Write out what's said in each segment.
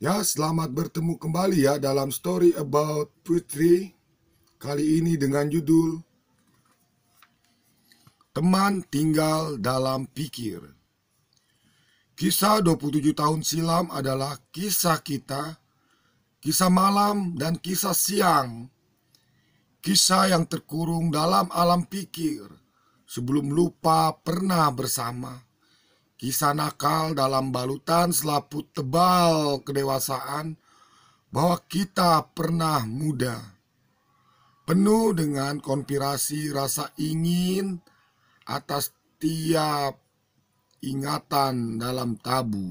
Ya, selamat bertemu kembali ya dalam Story About Putri. Kali ini dengan judul Teman Tinggal Dalam Pikir. Kisah 27 tahun silam adalah kisah kita, kisah malam dan kisah siang. Kisah yang terkurung dalam alam pikir sebelum lupa pernah bersama Kisah nakal dalam balutan selaput tebal kedewasaan bahwa kita pernah muda. Penuh dengan konspirasi rasa ingin atas tiap ingatan dalam tabu.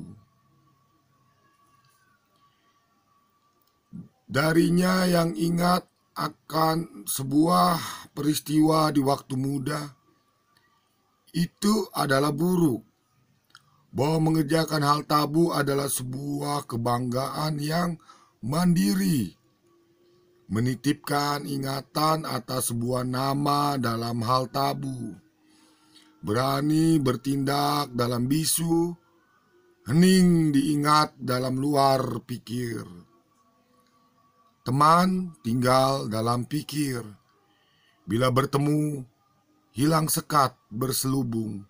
Darinya yang ingat akan sebuah peristiwa di waktu muda itu adalah buruk bahwa mengerjakan hal tabu adalah sebuah kebanggaan yang mandiri. Menitipkan ingatan atas sebuah nama dalam hal tabu. Berani bertindak dalam bisu, hening diingat dalam luar pikir. Teman tinggal dalam pikir. Bila bertemu, hilang sekat berselubung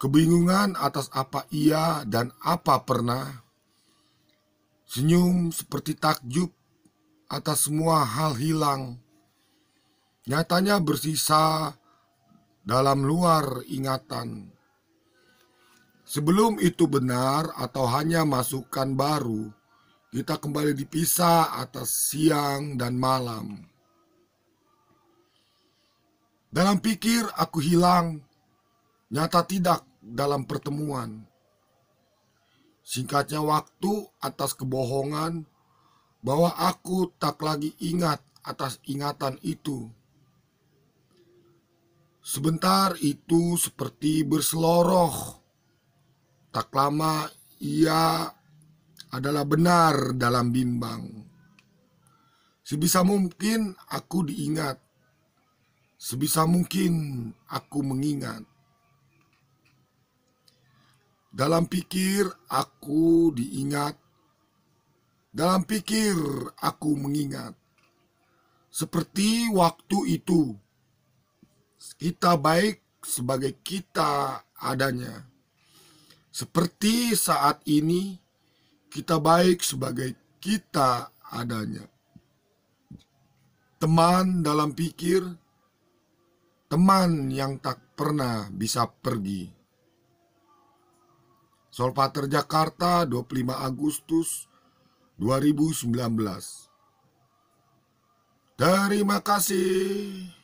kebingungan atas apa ia dan apa pernah, senyum seperti takjub atas semua hal hilang, nyatanya bersisa dalam luar ingatan. Sebelum itu benar atau hanya masukan baru, kita kembali dipisah atas siang dan malam. Dalam pikir aku hilang, nyata tidak dalam pertemuan. Singkatnya waktu atas kebohongan bahwa aku tak lagi ingat atas ingatan itu. Sebentar itu seperti berseloroh. Tak lama ia adalah benar dalam bimbang. Sebisa mungkin aku diingat. Sebisa mungkin aku mengingat. Dalam pikir aku diingat, dalam pikir aku mengingat, seperti waktu itu, kita baik sebagai kita adanya, seperti saat ini, kita baik sebagai kita adanya. Teman dalam pikir, teman yang tak pernah bisa pergi Solpater Jakarta 25 Agustus 2019. Terima kasih.